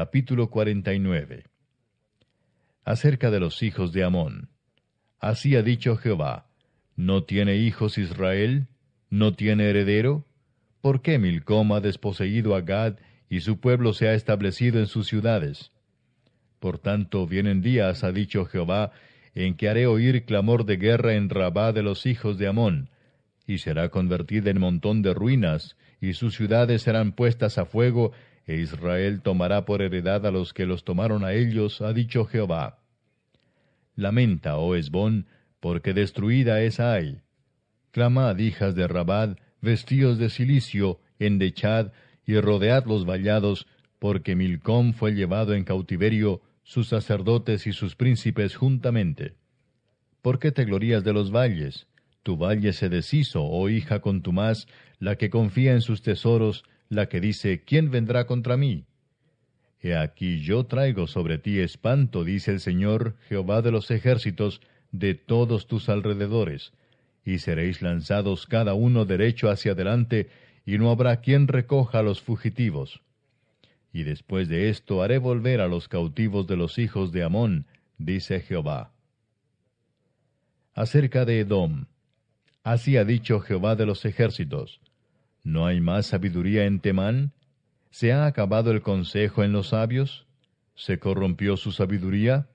Capítulo 49 Acerca de los hijos de Amón. Así ha dicho Jehová, ¿no tiene hijos Israel? ¿No tiene heredero? ¿Por qué Milcom ha desposeído a Gad y su pueblo se ha establecido en sus ciudades? Por tanto, vienen días, ha dicho Jehová, en que haré oír clamor de guerra en Rabá de los hijos de Amón, y será convertida en montón de ruinas, y sus ciudades serán puestas a fuego, e Israel tomará por heredad a los que los tomaron a ellos, ha dicho Jehová. Lamenta, oh Esbón, porque destruida es Ay. Clamad, hijas de Rabad, vestíos de cilicio, endechad, y rodead los vallados, porque Milcom fue llevado en cautiverio, sus sacerdotes y sus príncipes juntamente. ¿Por qué te glorías de los valles? Tu valle se deshizo, oh hija contumaz, la que confía en sus tesoros, la que dice, ¿quién vendrá contra mí? He aquí yo traigo sobre ti espanto, dice el Señor, Jehová de los ejércitos, de todos tus alrededores, y seréis lanzados cada uno derecho hacia adelante, y no habrá quien recoja a los fugitivos. Y después de esto haré volver a los cautivos de los hijos de Amón, dice Jehová. Acerca de Edom. Así ha dicho Jehová de los ejércitos. ¿No hay más sabiduría en Temán? ¿Se ha acabado el consejo en los sabios? ¿Se corrompió su sabiduría?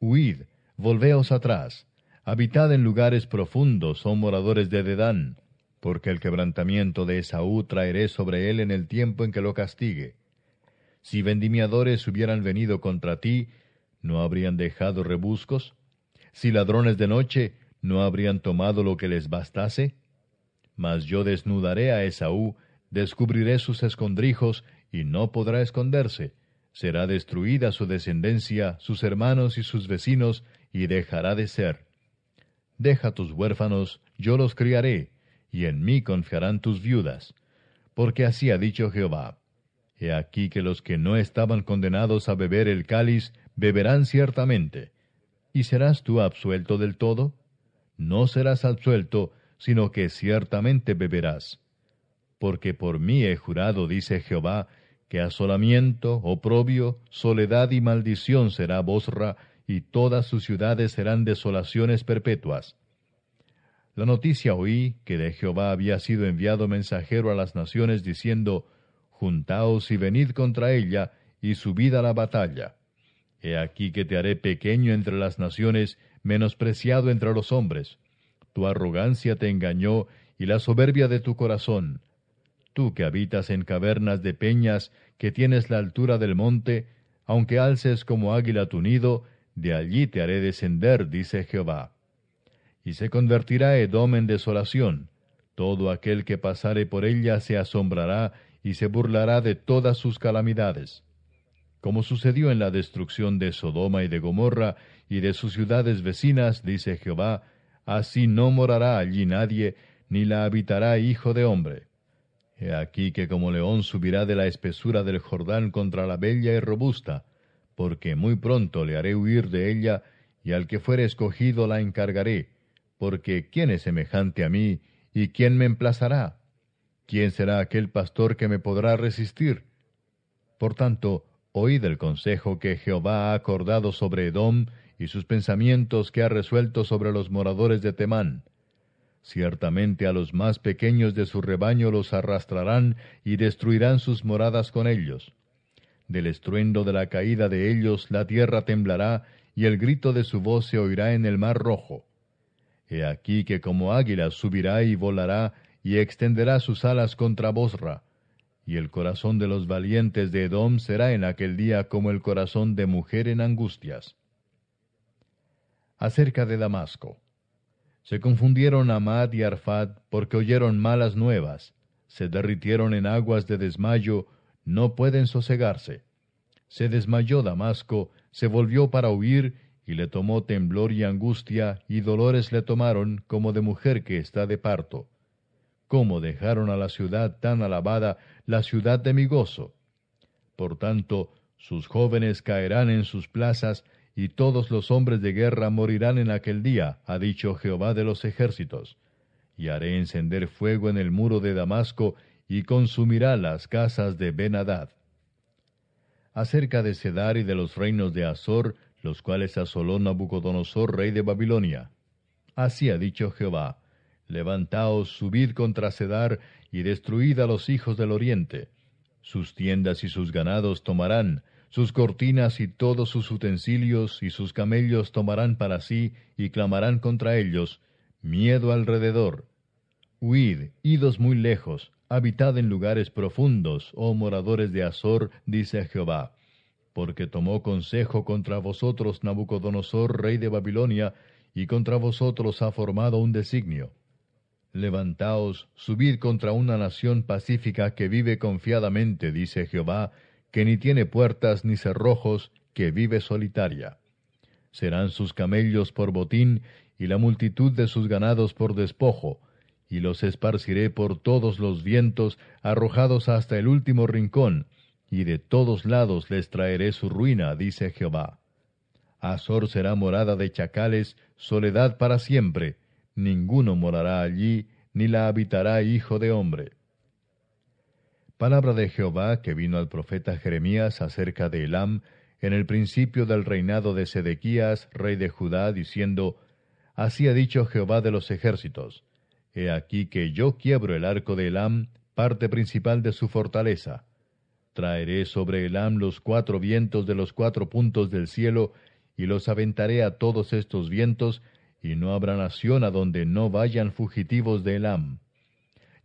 Huid, volveos atrás. Habitad en lugares profundos, oh moradores de Dedán, porque el quebrantamiento de Esaú traeré sobre él en el tiempo en que lo castigue. Si vendimiadores hubieran venido contra ti, ¿no habrían dejado rebuscos? Si ladrones de noche, ¿no habrían tomado lo que les bastase? Mas yo desnudaré a Esaú, descubriré sus escondrijos, y no podrá esconderse. Será destruida su descendencia, sus hermanos y sus vecinos, y dejará de ser. Deja tus huérfanos, yo los criaré, y en mí confiarán tus viudas. Porque así ha dicho Jehová. He aquí que los que no estaban condenados a beber el cáliz, beberán ciertamente. ¿Y serás tú absuelto del todo? No serás absuelto, sino que ciertamente beberás. Porque por mí he jurado, dice Jehová, que asolamiento, oprobio, soledad y maldición será Bosra, y todas sus ciudades serán desolaciones perpetuas. La noticia oí que de Jehová había sido enviado mensajero a las naciones diciendo, Juntaos y venid contra ella, y subid a la batalla. He aquí que te haré pequeño entre las naciones, menospreciado entre los hombres. Tu arrogancia te engañó y la soberbia de tu corazón. Tú que habitas en cavernas de peñas, que tienes la altura del monte, aunque alces como águila tu nido, de allí te haré descender, dice Jehová. Y se convertirá Edom en desolación. Todo aquel que pasare por ella se asombrará y se burlará de todas sus calamidades. Como sucedió en la destrucción de Sodoma y de Gomorra y de sus ciudades vecinas, dice Jehová, Así no morará allí nadie, ni la habitará hijo de hombre. He aquí que como león subirá de la espesura del Jordán contra la bella y robusta, porque muy pronto le haré huir de ella, y al que fuere escogido la encargaré, porque ¿quién es semejante a mí, y quién me emplazará? ¿Quién será aquel pastor que me podrá resistir? Por tanto, oíd el consejo que Jehová ha acordado sobre Edom y sus pensamientos que ha resuelto sobre los moradores de Temán. Ciertamente a los más pequeños de su rebaño los arrastrarán y destruirán sus moradas con ellos. Del estruendo de la caída de ellos la tierra temblará y el grito de su voz se oirá en el mar rojo. He aquí que como águila subirá y volará y extenderá sus alas contra Bosra, y el corazón de los valientes de Edom será en aquel día como el corazón de mujer en angustias acerca de Damasco. Se confundieron Amad y Arfad porque oyeron malas nuevas, se derritieron en aguas de desmayo, no pueden sosegarse. Se desmayó Damasco, se volvió para huir, y le tomó temblor y angustia, y dolores le tomaron como de mujer que está de parto. ¿Cómo dejaron a la ciudad tan alabada, la ciudad de mi gozo? Por tanto, sus jóvenes caerán en sus plazas, y todos los hombres de guerra morirán en aquel día, ha dicho Jehová de los ejércitos. Y haré encender fuego en el muro de Damasco, y consumirá las casas de Benadad. Acerca de Sedar y de los reinos de Azor, los cuales asoló Nabucodonosor, rey de Babilonia. Así ha dicho Jehová, Levantaos, subid contra Sedar, y destruid a los hijos del oriente. Sus tiendas y sus ganados tomarán, sus cortinas y todos sus utensilios y sus camellos tomarán para sí y clamarán contra ellos, miedo alrededor. Huid, idos muy lejos, habitad en lugares profundos, oh moradores de Azor, dice Jehová. Porque tomó consejo contra vosotros Nabucodonosor, rey de Babilonia, y contra vosotros ha formado un designio. Levantaos, subid contra una nación pacífica que vive confiadamente, dice Jehová, que ni tiene puertas ni cerrojos, que vive solitaria. Serán sus camellos por botín y la multitud de sus ganados por despojo, y los esparciré por todos los vientos, arrojados hasta el último rincón, y de todos lados les traeré su ruina, dice Jehová. Azor será morada de chacales, soledad para siempre, ninguno morará allí, ni la habitará hijo de hombre. Palabra de Jehová que vino al profeta Jeremías acerca de Elam en el principio del reinado de Sedequías, rey de Judá, diciendo, Así ha dicho Jehová de los ejércitos, He aquí que yo quiebro el arco de Elam, parte principal de su fortaleza. Traeré sobre Elam los cuatro vientos de los cuatro puntos del cielo, y los aventaré a todos estos vientos, y no habrá nación a donde no vayan fugitivos de Elam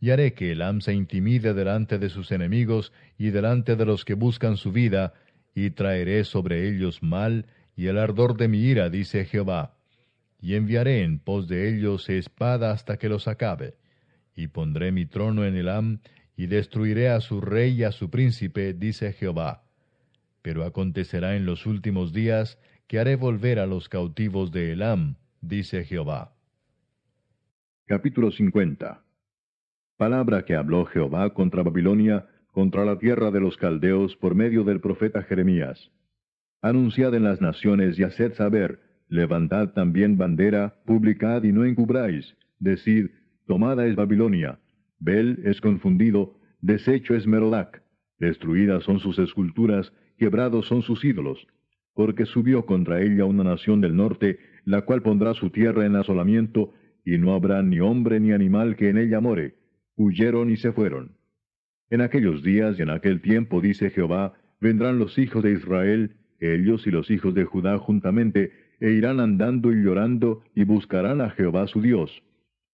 y haré que Elam se intimide delante de sus enemigos y delante de los que buscan su vida, y traeré sobre ellos mal y el ardor de mi ira, dice Jehová. Y enviaré en pos de ellos espada hasta que los acabe. Y pondré mi trono en Elam, y destruiré a su rey y a su príncipe, dice Jehová. Pero acontecerá en los últimos días que haré volver a los cautivos de Elam, dice Jehová. Capítulo palabra que habló Jehová contra Babilonia, contra la tierra de los caldeos por medio del profeta Jeremías. Anunciad en las naciones y haced saber, levantad también bandera, publicad y no encubráis, decid, tomada es Babilonia, Bel es confundido, deshecho es Merodac, destruidas son sus esculturas, quebrados son sus ídolos, porque subió contra ella una nación del norte, la cual pondrá su tierra en asolamiento, y no habrá ni hombre ni animal que en ella more, huyeron y se fueron. En aquellos días y en aquel tiempo, dice Jehová, vendrán los hijos de Israel, ellos y los hijos de Judá juntamente, e irán andando y llorando, y buscarán a Jehová su Dios.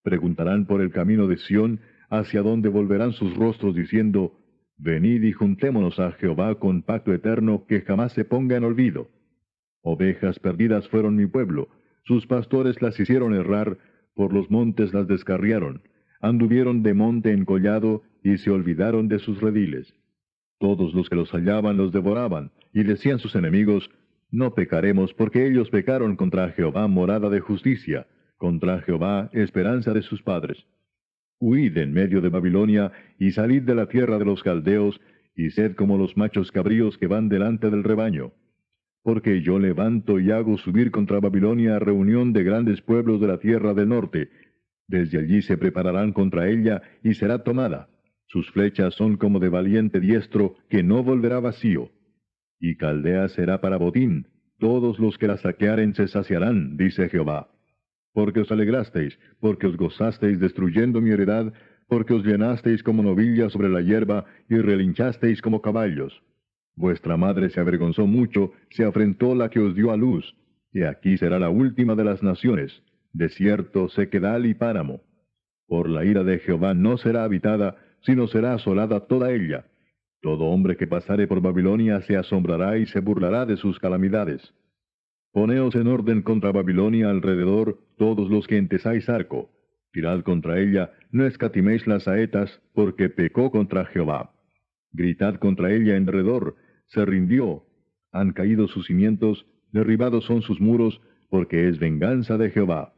Preguntarán por el camino de Sión, hacia donde volverán sus rostros, diciendo, Venid y juntémonos a Jehová con pacto eterno que jamás se ponga en olvido. Ovejas perdidas fueron mi pueblo, sus pastores las hicieron errar, por los montes las descarriaron anduvieron de monte en collado y se olvidaron de sus rediles. Todos los que los hallaban los devoraban, y decían sus enemigos, No pecaremos porque ellos pecaron contra Jehová morada de justicia, contra Jehová esperanza de sus padres. Huid en medio de Babilonia, y salid de la tierra de los caldeos, y sed como los machos cabríos que van delante del rebaño. Porque yo levanto y hago subir contra Babilonia reunión de grandes pueblos de la tierra del norte, desde allí se prepararán contra ella y será tomada. Sus flechas son como de valiente diestro que no volverá vacío. Y Caldea será para botín. Todos los que la saquearen se saciarán, dice Jehová. Porque os alegrasteis, porque os gozasteis destruyendo mi heredad, porque os llenasteis como novilla sobre la hierba y relinchasteis como caballos. Vuestra madre se avergonzó mucho, se afrentó la que os dio a luz, y aquí será la última de las naciones desierto, sequedal y páramo. Por la ira de Jehová no será habitada, sino será asolada toda ella. Todo hombre que pasare por Babilonia se asombrará y se burlará de sus calamidades. Poneos en orden contra Babilonia alrededor todos los que entesáis arco. Tirad contra ella, no escatiméis las saetas, porque pecó contra Jehová. Gritad contra ella en redor, se rindió. Han caído sus cimientos, derribados son sus muros, porque es venganza de Jehová.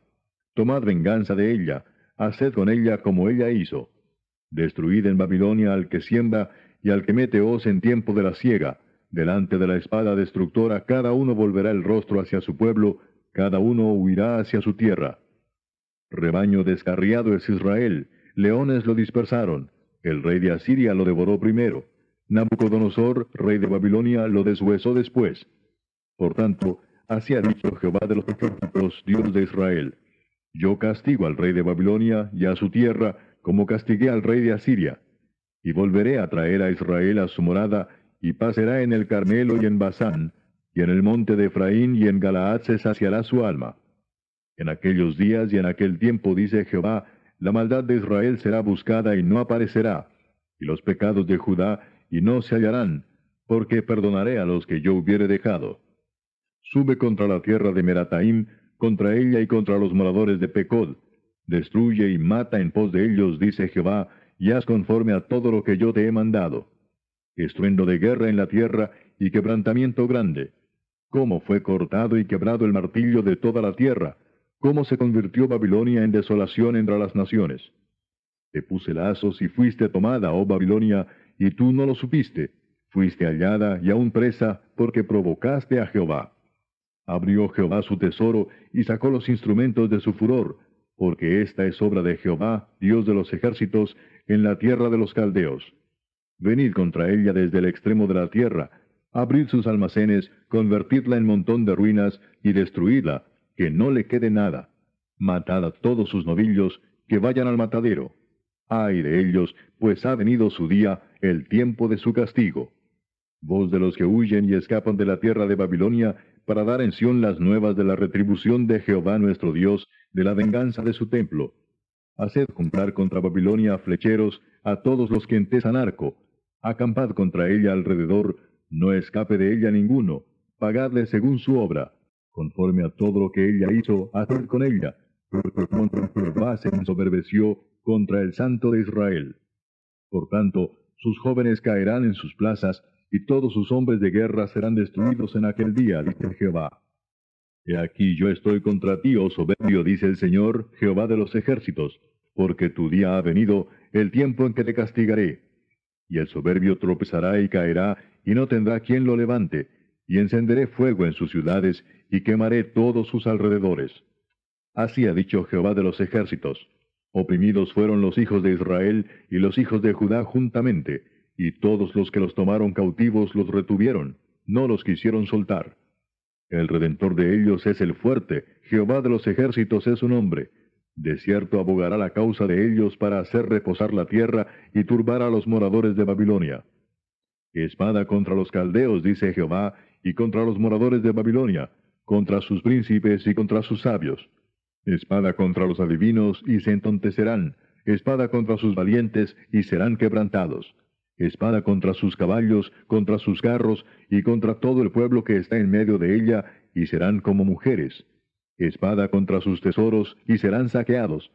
Tomad venganza de ella, haced con ella como ella hizo. Destruid en Babilonia al que siembra y al que mete hoz en tiempo de la siega. Delante de la espada destructora cada uno volverá el rostro hacia su pueblo, cada uno huirá hacia su tierra. Rebaño descarriado es Israel, leones lo dispersaron, el rey de Asiria lo devoró primero, Nabucodonosor, rey de Babilonia, lo deshuesó después. Por tanto, así ha dicho Jehová de los ejércitos, Dios de Israel. Yo castigo al rey de Babilonia y a su tierra, como castigué al rey de Asiria. Y volveré a traer a Israel a su morada, y pasará en el Carmelo y en Basán, y en el monte de Efraín y en Galaad se saciará su alma. En aquellos días y en aquel tiempo, dice Jehová, la maldad de Israel será buscada y no aparecerá, y los pecados de Judá y no se hallarán, porque perdonaré a los que yo hubiere dejado. Sube contra la tierra de Merataim, contra ella y contra los moradores de Pecod. Destruye y mata en pos de ellos, dice Jehová, y haz conforme a todo lo que yo te he mandado. Estruendo de guerra en la tierra y quebrantamiento grande. Cómo fue cortado y quebrado el martillo de toda la tierra. Cómo se convirtió Babilonia en desolación entre las naciones. Te puse lazos y fuiste tomada, oh Babilonia, y tú no lo supiste. Fuiste hallada y aún presa porque provocaste a Jehová. Abrió Jehová su tesoro y sacó los instrumentos de su furor, porque esta es obra de Jehová, Dios de los ejércitos, en la tierra de los caldeos. Venid contra ella desde el extremo de la tierra, abrid sus almacenes, convertidla en montón de ruinas y destruidla, que no le quede nada. Matad a todos sus novillos, que vayan al matadero. Ay de ellos, pues ha venido su día, el tiempo de su castigo. Voz de los que huyen y escapan de la tierra de Babilonia, para dar en Sión las nuevas de la retribución de Jehová nuestro Dios, de la venganza de su templo. Haced comprar contra Babilonia flecheros, a todos los que entesan arco. Acampad contra ella alrededor, no escape de ella ninguno. Pagadle según su obra, conforme a todo lo que ella hizo, haced con ella. Porque contra Jehová se ensoberbeció contra el Santo de Israel. Por tanto, sus jóvenes caerán en sus plazas, y todos sus hombres de guerra serán destruidos en aquel día, dice Jehová. He aquí yo estoy contra ti, oh soberbio, dice el Señor, Jehová de los ejércitos, porque tu día ha venido, el tiempo en que te castigaré. Y el soberbio tropezará y caerá, y no tendrá quien lo levante, y encenderé fuego en sus ciudades, y quemaré todos sus alrededores. Así ha dicho Jehová de los ejércitos. Oprimidos fueron los hijos de Israel y los hijos de Judá juntamente, y todos los que los tomaron cautivos los retuvieron, no los quisieron soltar. El redentor de ellos es el fuerte, Jehová de los ejércitos es su nombre. De cierto abogará la causa de ellos para hacer reposar la tierra y turbar a los moradores de Babilonia. Espada contra los caldeos, dice Jehová, y contra los moradores de Babilonia, contra sus príncipes y contra sus sabios. Espada contra los adivinos y se entontecerán, espada contra sus valientes y serán quebrantados espada contra sus caballos, contra sus carros, y contra todo el pueblo que está en medio de ella, y serán como mujeres. Espada contra sus tesoros, y serán saqueados.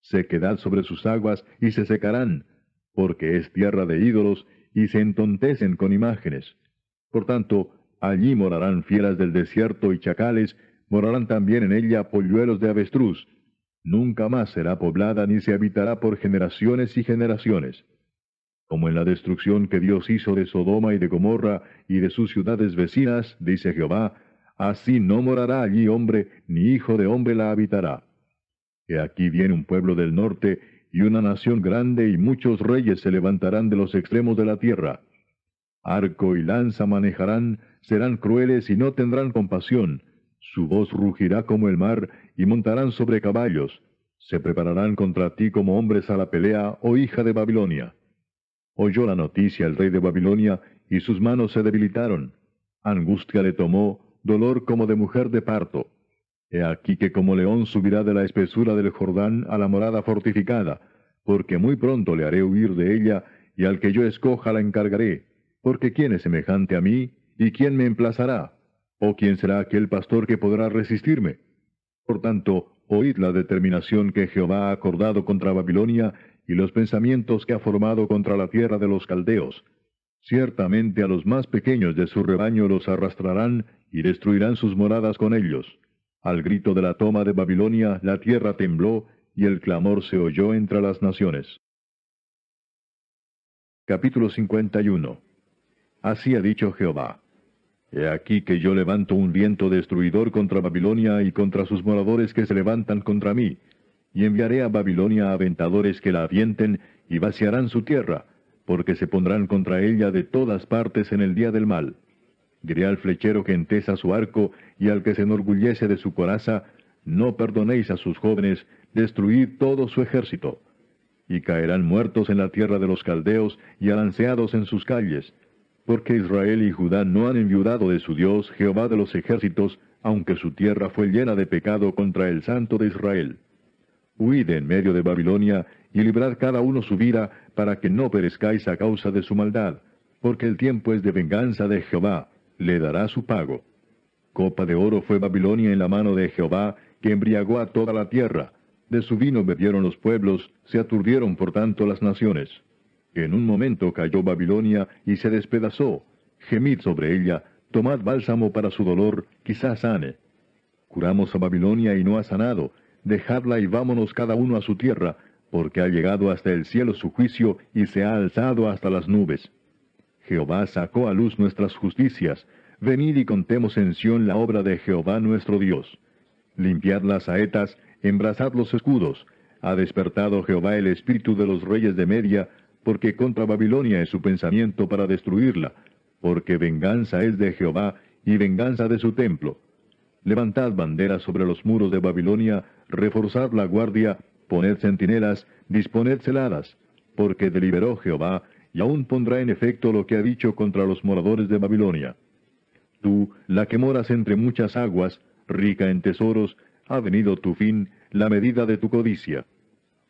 Se Sequedad sobre sus aguas, y se secarán, porque es tierra de ídolos, y se entontecen con imágenes. Por tanto, allí morarán fieras del desierto y chacales, morarán también en ella polluelos de avestruz. Nunca más será poblada ni se habitará por generaciones y generaciones como en la destrucción que Dios hizo de Sodoma y de Gomorra y de sus ciudades vecinas, dice Jehová, así no morará allí hombre, ni hijo de hombre la habitará. He aquí viene un pueblo del norte, y una nación grande, y muchos reyes se levantarán de los extremos de la tierra. Arco y lanza manejarán, serán crueles y no tendrán compasión. Su voz rugirá como el mar, y montarán sobre caballos. Se prepararán contra ti como hombres a la pelea, oh hija de Babilonia. Oyó la noticia el rey de Babilonia, y sus manos se debilitaron. Angustia le tomó, dolor como de mujer de parto. He aquí que como león subirá de la espesura del Jordán a la morada fortificada, porque muy pronto le haré huir de ella, y al que yo escoja la encargaré. Porque ¿quién es semejante a mí? ¿Y quién me emplazará? ¿O quién será aquel pastor que podrá resistirme? Por tanto, oíd la determinación que Jehová ha acordado contra Babilonia y los pensamientos que ha formado contra la tierra de los caldeos. Ciertamente a los más pequeños de su rebaño los arrastrarán y destruirán sus moradas con ellos. Al grito de la toma de Babilonia la tierra tembló y el clamor se oyó entre las naciones. Capítulo 51 Así ha dicho Jehová. He aquí que yo levanto un viento destruidor contra Babilonia y contra sus moradores que se levantan contra mí, y enviaré a Babilonia aventadores que la avienten y vaciarán su tierra, porque se pondrán contra ella de todas partes en el día del mal. Diré al flechero que entesa su arco y al que se enorgullece de su coraza, no perdonéis a sus jóvenes, destruid todo su ejército. Y caerán muertos en la tierra de los caldeos y alanceados en sus calles, porque Israel y Judá no han enviudado de su Dios, Jehová de los ejércitos, aunque su tierra fue llena de pecado contra el Santo de Israel huid en medio de Babilonia, y librad cada uno su vida, para que no perezcáis a causa de su maldad, porque el tiempo es de venganza de Jehová, le dará su pago. Copa de oro fue Babilonia en la mano de Jehová, que embriagó a toda la tierra. De su vino bebieron los pueblos, se aturdieron por tanto las naciones. En un momento cayó Babilonia y se despedazó. Gemid sobre ella, tomad bálsamo para su dolor, quizás sane. Curamos a Babilonia y no ha sanado, dejadla y vámonos cada uno a su tierra, porque ha llegado hasta el cielo su juicio y se ha alzado hasta las nubes. Jehová sacó a luz nuestras justicias, venid y contemos en Sión la obra de Jehová nuestro Dios. Limpiad las saetas, embrazad los escudos, ha despertado Jehová el espíritu de los reyes de Media, porque contra Babilonia es su pensamiento para destruirla, porque venganza es de Jehová y venganza de su templo levantad banderas sobre los muros de Babilonia, reforzad la guardia, poned centinelas, disponed celadas, porque deliberó Jehová, y aún pondrá en efecto lo que ha dicho contra los moradores de Babilonia. Tú, la que moras entre muchas aguas, rica en tesoros, ha venido tu fin, la medida de tu codicia.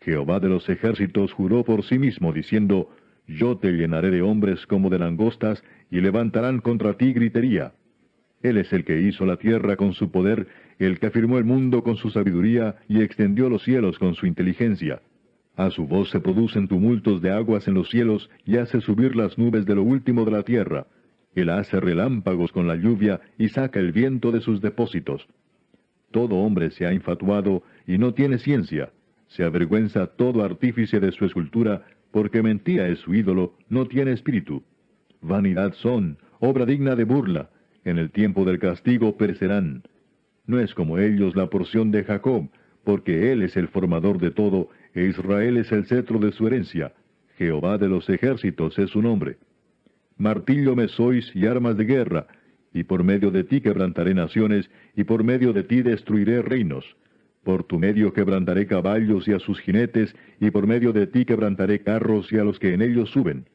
Jehová de los ejércitos juró por sí mismo, diciendo, Yo te llenaré de hombres como de langostas, y levantarán contra ti gritería. Él es el que hizo la tierra con su poder, el que afirmó el mundo con su sabiduría y extendió los cielos con su inteligencia. A su voz se producen tumultos de aguas en los cielos y hace subir las nubes de lo último de la tierra. Él hace relámpagos con la lluvia y saca el viento de sus depósitos. Todo hombre se ha infatuado y no tiene ciencia. Se avergüenza todo artífice de su escultura, porque mentía es su ídolo, no tiene espíritu. Vanidad son, obra digna de burla, en el tiempo del castigo perecerán. No es como ellos la porción de Jacob, porque él es el formador de todo, e Israel es el cetro de su herencia. Jehová de los ejércitos es su nombre. Martillo me sois y armas de guerra, y por medio de ti quebrantaré naciones, y por medio de ti destruiré reinos. Por tu medio quebrantaré caballos y a sus jinetes, y por medio de ti quebrantaré carros y a los que en ellos suben.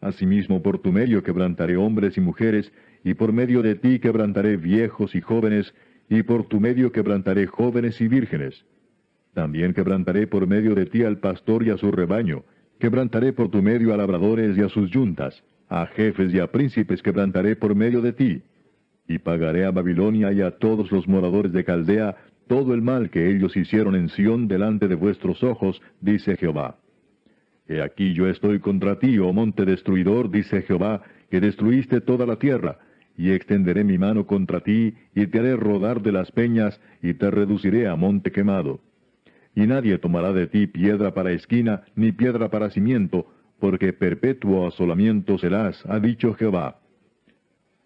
Asimismo por tu medio quebrantaré hombres y mujeres, y por medio de ti quebrantaré viejos y jóvenes, y por tu medio quebrantaré jóvenes y vírgenes. También quebrantaré por medio de ti al pastor y a su rebaño, quebrantaré por tu medio a labradores y a sus yuntas, a jefes y a príncipes quebrantaré por medio de ti. Y pagaré a Babilonia y a todos los moradores de Caldea todo el mal que ellos hicieron en Sión delante de vuestros ojos, dice Jehová. He aquí yo estoy contra ti, oh monte destruidor, dice Jehová, que destruiste toda la tierra, y extenderé mi mano contra ti, y te haré rodar de las peñas, y te reduciré a monte quemado. Y nadie tomará de ti piedra para esquina, ni piedra para cimiento, porque perpetuo asolamiento serás, ha dicho Jehová.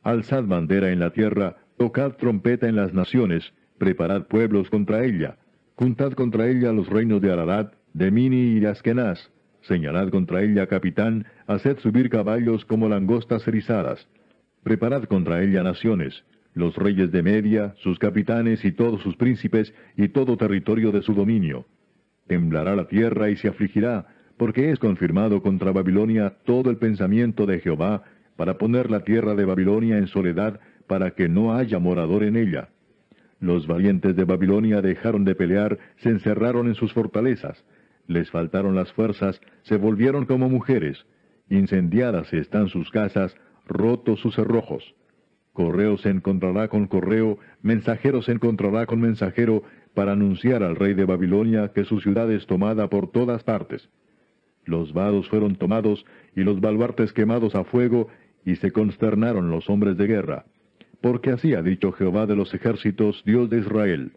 Alzad bandera en la tierra, tocad trompeta en las naciones, preparad pueblos contra ella, juntad contra ella los reinos de Ararat, de Mini y de Askenaz, señalad contra ella capitán, haced subir caballos como langostas erizadas, Preparad contra ella naciones, los reyes de Media, sus capitanes y todos sus príncipes, y todo territorio de su dominio. Temblará la tierra y se afligirá, porque es confirmado contra Babilonia todo el pensamiento de Jehová, para poner la tierra de Babilonia en soledad, para que no haya morador en ella. Los valientes de Babilonia dejaron de pelear, se encerraron en sus fortalezas, les faltaron las fuerzas, se volvieron como mujeres, incendiadas están sus casas, roto sus cerrojos. Correo se encontrará con correo, mensajero se encontrará con mensajero, para anunciar al rey de Babilonia que su ciudad es tomada por todas partes. Los vados fueron tomados y los baluartes quemados a fuego, y se consternaron los hombres de guerra. Porque así ha dicho Jehová de los ejércitos, Dios de Israel.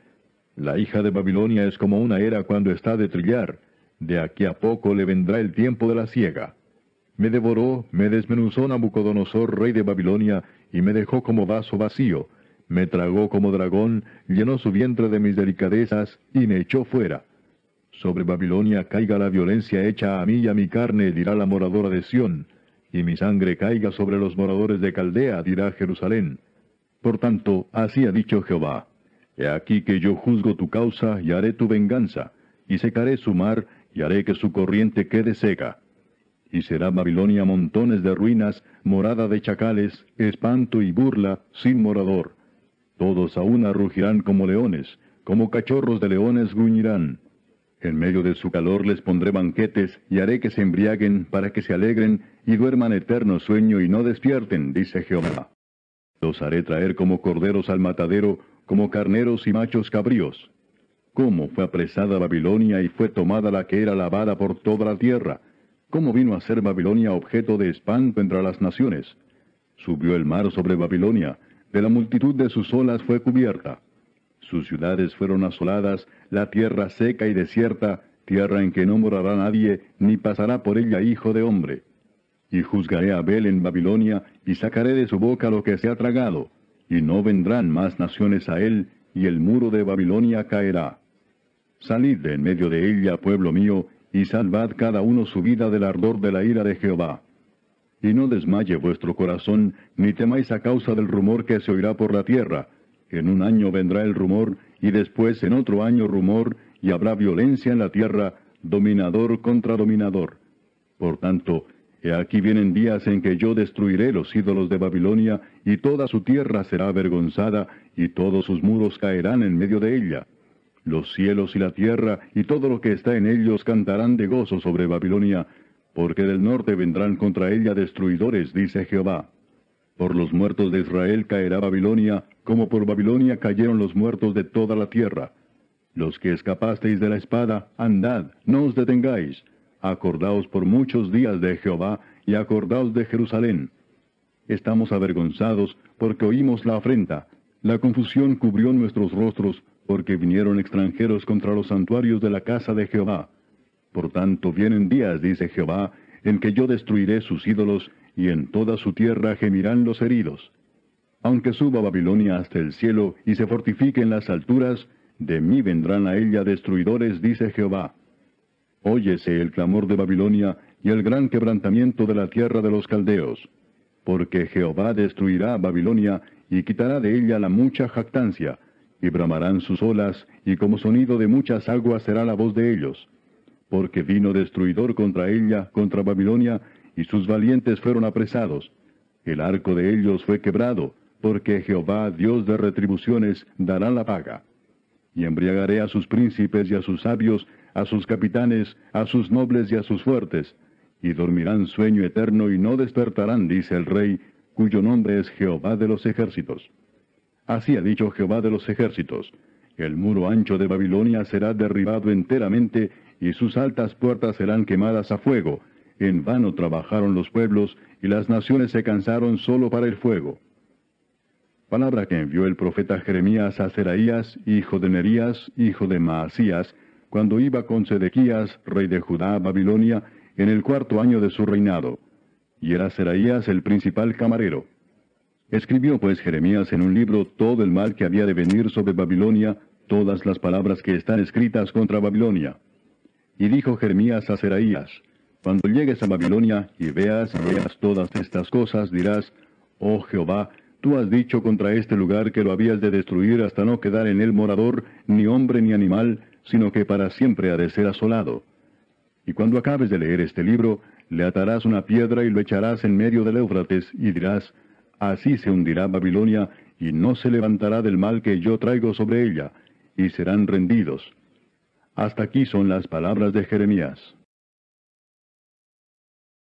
La hija de Babilonia es como una era cuando está de trillar. De aquí a poco le vendrá el tiempo de la siega. Me devoró, me desmenuzó Nabucodonosor, rey de Babilonia, y me dejó como vaso vacío. Me tragó como dragón, llenó su vientre de mis delicadezas, y me echó fuera. Sobre Babilonia caiga la violencia hecha a mí y a mi carne, dirá la moradora de Sión, y mi sangre caiga sobre los moradores de Caldea, dirá Jerusalén. Por tanto, así ha dicho Jehová, He aquí que yo juzgo tu causa y haré tu venganza, y secaré su mar, y haré que su corriente quede seca y será Babilonia montones de ruinas, morada de chacales, espanto y burla, sin morador. Todos a una rugirán como leones, como cachorros de leones gruñirán. En medio de su calor les pondré banquetes, y haré que se embriaguen, para que se alegren, y duerman eterno sueño y no despierten, dice Jehová. Los haré traer como corderos al matadero, como carneros y machos cabríos. ¿Cómo fue apresada Babilonia y fue tomada la que era lavada por toda la tierra? cómo vino a ser Babilonia objeto de espanto entre las naciones. Subió el mar sobre Babilonia, de la multitud de sus olas fue cubierta. Sus ciudades fueron asoladas, la tierra seca y desierta, tierra en que no morará nadie, ni pasará por ella hijo de hombre. Y juzgaré a Abel en Babilonia, y sacaré de su boca lo que se ha tragado, y no vendrán más naciones a él, y el muro de Babilonia caerá. Salid de en medio de ella, pueblo mío, y salvad cada uno su vida del ardor de la ira de Jehová. Y no desmaye vuestro corazón, ni temáis a causa del rumor que se oirá por la tierra, en un año vendrá el rumor, y después en otro año rumor, y habrá violencia en la tierra, dominador contra dominador. Por tanto, he aquí vienen días en que yo destruiré los ídolos de Babilonia, y toda su tierra será avergonzada, y todos sus muros caerán en medio de ella. Los cielos y la tierra y todo lo que está en ellos cantarán de gozo sobre Babilonia, porque del norte vendrán contra ella destruidores, dice Jehová. Por los muertos de Israel caerá Babilonia, como por Babilonia cayeron los muertos de toda la tierra. Los que escapasteis de la espada, andad, no os detengáis. Acordaos por muchos días de Jehová, y acordaos de Jerusalén. Estamos avergonzados porque oímos la afrenta. La confusión cubrió nuestros rostros, porque vinieron extranjeros contra los santuarios de la casa de Jehová. Por tanto vienen días, dice Jehová, en que yo destruiré sus ídolos, y en toda su tierra gemirán los heridos. Aunque suba Babilonia hasta el cielo y se fortifique en las alturas, de mí vendrán a ella destruidores, dice Jehová. Óyese el clamor de Babilonia y el gran quebrantamiento de la tierra de los caldeos, porque Jehová destruirá Babilonia y quitará de ella la mucha jactancia, y bramarán sus olas, y como sonido de muchas aguas será la voz de ellos. Porque vino destruidor contra ella, contra Babilonia, y sus valientes fueron apresados. El arco de ellos fue quebrado, porque Jehová, Dios de retribuciones, dará la paga. Y embriagaré a sus príncipes y a sus sabios, a sus capitanes, a sus nobles y a sus fuertes, y dormirán sueño eterno y no despertarán, dice el rey, cuyo nombre es Jehová de los ejércitos. Así ha dicho Jehová de los ejércitos, el muro ancho de Babilonia será derribado enteramente y sus altas puertas serán quemadas a fuego. En vano trabajaron los pueblos y las naciones se cansaron solo para el fuego. Palabra que envió el profeta Jeremías a Seraías, hijo de Nerías, hijo de Maasías, cuando iba con Sedequías, rey de Judá, a Babilonia, en el cuarto año de su reinado. Y era Seraías el principal camarero. Escribió pues Jeremías en un libro todo el mal que había de venir sobre Babilonia, todas las palabras que están escritas contra Babilonia. Y dijo Jeremías a Seraías, Cuando llegues a Babilonia y veas, veas todas estas cosas, dirás, Oh Jehová, tú has dicho contra este lugar que lo habías de destruir hasta no quedar en él morador, ni hombre ni animal, sino que para siempre ha de ser asolado. Y cuando acabes de leer este libro, le atarás una piedra y lo echarás en medio del Éufrates, y dirás, Así se hundirá Babilonia, y no se levantará del mal que yo traigo sobre ella, y serán rendidos. Hasta aquí son las palabras de Jeremías.